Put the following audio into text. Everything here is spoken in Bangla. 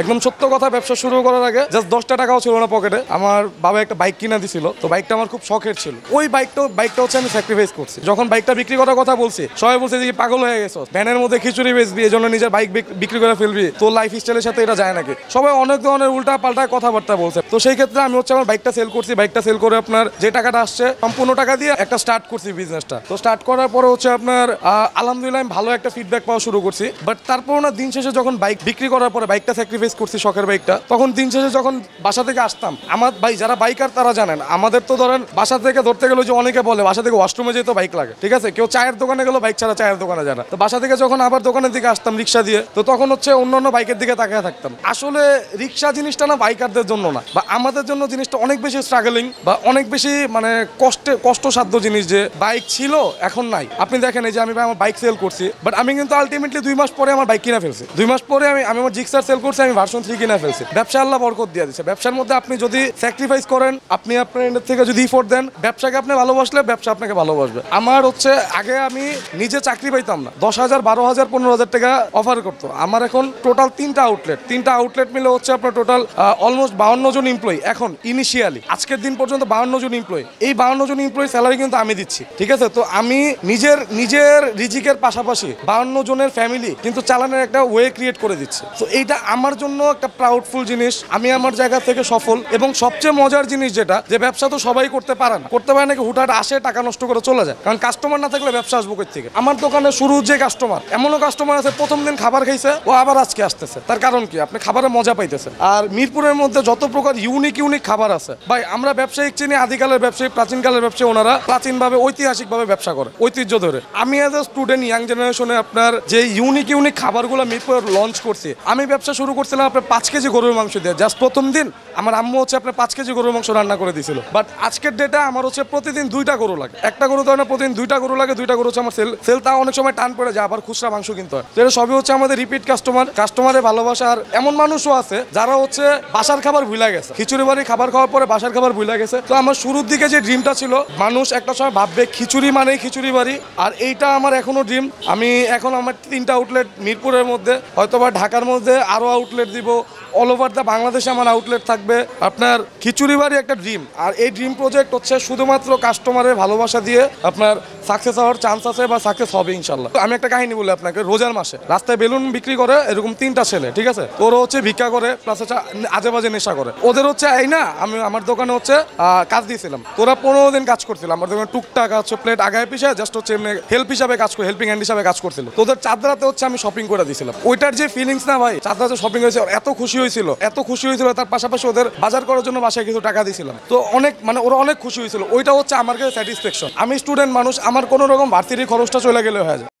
একদম সত্য কথা ব্যবসা শুরু করার আগে জাস্ট দশটা টাকাও ছিল না পকেটে আমার বাবা একটা বাইক কিনে দিছিল তো বাইকটা আমার খুব শখের ছিল ওই বাইকটা বাইকটা হচ্ছে আমি স্যাক্রিফাইস করছি যখন বাইকটা বিক্রি করার কথা বলছি সবাই বলছে যে পাগল হয়ে গেছো ভ্যানের মধ্যে খিচুড়ি বেচবি এই জন্য নিজের বাইক বিক্রি করে ফেলবি তো লাইফ স্টাইলের সাথে এটা যায় নাকি সবাই অনেক ধরনের উল্টা পাল্টা কথাবার্তা বলছে তো সেই ক্ষেত্রে আমি হচ্ছে আমার বাইকটা সেল করছি বাইকটা সেল করে আপনার যে টাকাটা আসছে সম্পূর্ণ টাকা দিয়ে একটা স্টার্ট করছি বিজনেসটা তো স্টার্ট করার পরে হচ্ছে আপনার আলহামদুলিল্লাহ আমি ভালো একটা ফিডব্যাক পাওয়া শুরু করছি বাট তারপর না দিন শেষে যখন বাইক বিক্রি করার পরে বাইকটা স্যাক্রিফাইস ফেস করছি শখের বাইকটা তখন দিন শেষে যখন বাসা থেকে আসতাম আমার ভাই যারা বাইকার তারা জানেন আমাদের তো ধরেন বাসা থেকে ধরতে গেলে যে অনেকে বলে বাসা থেকে ওয়াশরুমে যেতে বাইক লাগে ঠিক আছে কেউ চায়ের দোকানে গেলো বাইক ছাড়া চায়ের দোকানে জানা না তো বাসা থেকে যখন আবার দোকানের দিকে আসতাম রিক্সা দিয়ে তো তখন হচ্ছে অন্য অন্য বাইকের দিকে তাকিয়ে থাকতাম আসলে রিক্সা জিনিসটা না বাইকারদের জন্য না বা আমাদের জন্য জিনিসটা অনেক বেশি স্ট্রাগলিং বা অনেক বেশি মানে কষ্টে কষ্টসাধ্য জিনিস যে বাইক ছিল এখন নাই আপনি দেখেন এই যে আমি আমার বাইক সেল করছি বাট আমি কিন্তু আলটিমেটলি দুই মাস পরে আমার বাইক কিনে ফেলছি দুই মাস পরে আমি আমি আমার জিক্সার সেল করছি আমি ভার্সন থ্রি কিনে ফেলছে ব্যবসা আল্লাহ বরকত দিয়ে দিচ্ছে ব্যবসার মধ্যে আপনি যদি স্যাক্রিফাইস করেন আপনি আপনার এন্ডের থেকে যদি ইফোর্ট দেন ব্যবসাকে আপনি ভালোবাসলে ব্যবসা আপনাকে ভালোবাসবে আমার হচ্ছে আগে আমি নিজে চাকরি পাইতাম না দশ হাজার বারো হাজার পনেরো হাজার টাকা অফার করতো আমার এখন টোটাল তিনটা আউটলেট তিনটা আউটলেট মিলে হচ্ছে আপনার টোটাল অলমোস্ট বাউন্ন জন এমপ্লয়ি এখন ইনিশিয়ালি আজকের দিন পর্যন্ত বাউন্ন জন এমপ্লয়ি এই বাউন্ন জন এমপ্লয়ি স্যালারি কিন্তু আমি দিচ্ছি ঠিক আছে তো আমি নিজের নিজের রিজিকের পাশাপাশি বাউন্ন জনের ফ্যামিলি কিন্তু চালানোর একটা ওয়ে ক্রিয়েট করে দিচ্ছে তো এইটা আমার জন্য জন্য একটা প্রাউডফুল জিনিস আমি আমার জায়গা থেকে সফল এবং সবচেয়ে মজার জিনিস যেটা যে ব্যবসা তো সবাই করতে পারে না করতে পারে নাকি হুটহাট আসে টাকা নষ্ট করে চলে যায় কারণ কাস্টমার না থাকলে ব্যবসা আসবো কোথা থেকে আমার দোকানে শুরু যে কাস্টমার এমনও কাস্টমার আছে প্রথম দিন খাবার খাইছে ও আবার আজকে আসতেছে তার কারণ কি আপনি খাবারে মজা পাইতেছেন আর মিরপুরের মধ্যে যত প্রকার ইউনিক ইউনিক খাবার আছে ভাই আমরা ব্যবসায়িক চিনি আদিকালের ব্যবসায়ী প্রাচীনকালের ব্যবসায়ী ওনারা প্রাচীনভাবে ঐতিহাসিকভাবে ব্যবসা করে ঐতিহ্য ধরে আমি এজ এ স্টুডেন্ট ইয়াং জেনারেশনে আপনার যে ইউনিক ইউনিক খাবারগুলো মিরপুরে লঞ্চ করছি আমি ব্যবসা শুরু করছিলাম বলছিলাম আপনার পাঁচ কেজি গরুর মাংস দিয়ে জাস্ট প্রথম দিন আমার আম্মু হচ্ছে আপনার পাঁচ কেজি গরুর মাংস রান্না করে দিয়েছিল বাট আজকের ডেটা আমার হচ্ছে প্রতিদিন দুইটা গরু লাগে একটা গরু ধরনের প্রতিদিন দুইটা গরু লাগে দুইটা গরু হচ্ছে আমার সেল সেল তা অনেক সময় টান পড়ে যায় আবার খুচরা মাংস কিনতে হয় তো এটা সবই হচ্ছে আমাদের রিপিট কাস্টমার কাস্টমারের ভালোবাসা আর এমন মানুষও আছে যারা হচ্ছে বাসার খাবার ভুলে গেছে খিচুড়ি বাড়ি খাবার খাওয়ার পরে বাসার খাবার ভুলে গেছে তো আমার শুরুর দিকে যে ড্রিমটা ছিল মানুষ একটা সময় ভাববে খিচুড়ি মানে খিচুড়ি বাড়ি আর এইটা আমার এখনো ড্রিম আমি এখন আমার তিনটা আউটলেট মিরপুরের মধ্যে হয়তোবা ঢাকার মধ্যে আরও আউটলেট আউটলেট দিব অল ওভার দ্য বাংলাদেশে আমার আউটলেট থাকবে আপনার খিচুড়ি বাড়ি একটা ড্রিম আর এই ড্রিম প্রজেক্ট হচ্ছে শুধুমাত্র কাস্টমারের ভালোবাসা দিয়ে আপনার সাকসেস হওয়ার চান্স আছে বা সাকসেস হবে ইনশাল্লাহ আমি একটা কাহিনী বলি আপনাকে রোজার মাসে রাস্তায় বেলুন বিক্রি করে এরকম তিনটা ছেলে ঠিক আছে ওরা হচ্ছে ভিক্ষা করে প্লাস হচ্ছে আজে বাজে নেশা করে ওদের হচ্ছে এই না আমি আমার দোকানে হচ্ছে কাজ দিয়েছিলাম তোরা পনেরো দিন কাজ করছিলাম আমার দোকানে টুকটাক হচ্ছে প্লেট আগায় পিছিয়ে জাস্ট হচ্ছে এমনি হেল্প হিসাবে কাজ করে হেল্পিং হ্যান্ড হিসাবে কাজ করছিল তোদের চাঁদ হচ্ছে আমি শপিং করে দিয়েছিলাম ওইটার যে ফিলিংস না ভাই চাঁদ শপিং হয়েছে এত খুশি হয়েছিল এত খুশি হয়েছিল তার পাশাপাশি ওদের বাজার করার জন্য বাসায় কিছু টাকা দিয়েছিলাম তো অনেক মানে ওরা অনেক খুশি হয়েছিল ওইটা হচ্ছে আমার কাছে স্যাটিসফ্যাকশন আমি স্টুডেন্ট মানুষ আমার কোনো রকম ভার্সিটির খরচটা চলে গেলে হয়ে যায়